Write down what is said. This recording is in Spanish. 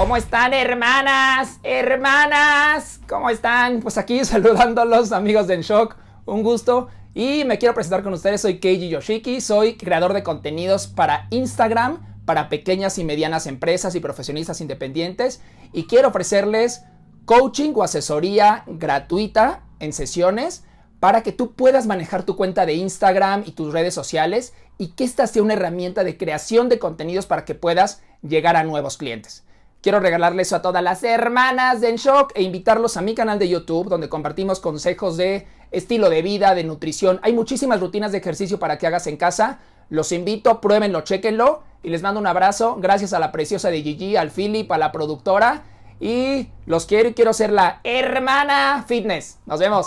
¿Cómo están hermanas? Hermanas, ¿cómo están? Pues aquí saludándolos amigos de EnShock, un gusto. Y me quiero presentar con ustedes, soy Keiji Yoshiki, soy creador de contenidos para Instagram, para pequeñas y medianas empresas y profesionistas independientes. Y quiero ofrecerles coaching o asesoría gratuita en sesiones para que tú puedas manejar tu cuenta de Instagram y tus redes sociales y que esta sea una herramienta de creación de contenidos para que puedas llegar a nuevos clientes. Quiero regalarles eso a todas las hermanas de En Shock e invitarlos a mi canal de YouTube donde compartimos consejos de estilo de vida, de nutrición. Hay muchísimas rutinas de ejercicio para que hagas en casa. Los invito, pruébenlo, chéquenlo y les mando un abrazo. Gracias a la preciosa de Gigi, al Philip, a la productora y los quiero y quiero ser la hermana fitness. Nos vemos.